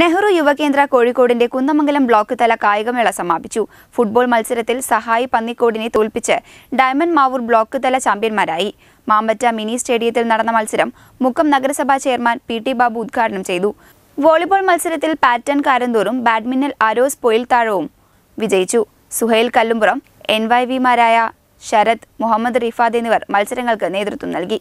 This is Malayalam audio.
നെഹ്റു യുവകേന്ദ്ര കോഴിക്കോടിന്റെ കുന്നമംഗലം ബ്ലോക്ക് തല കായികമേള സമാപിച്ചു ഫുട്ബോൾ മത്സരത്തിൽ സഹായി പന്നിക്കോടിനെ തോൽപ്പിച്ച് ഡയമണ്ട് മാവൂർ ബ്ലോക്ക് തല ചാമ്പ്യന്മാരായി മാമ്പറ്റ മിനി സ്റ്റേഡിയത്തിൽ നടന്ന മത്സരം മുക്കം നഗരസഭാ ചെയർമാൻ പി ടി ബാബു ഉദ്ഘാടനം ചെയ്തു വോളിബോൾ മത്സരത്തിൽ പാറ്റൺ കാരന്തോറും ബാഡ്മിന്റൺ അരോസ് പൊയിൽത്താഴവും വിജയിച്ചു സുഹൈൽ കല്ലുംപുറം എൻ വൈ വിമാരായ ശരത് മുഹമ്മദ് റിഫാദ് എന്നിവർ മത്സരങ്ങൾക്ക് നേതൃത്വം നൽകി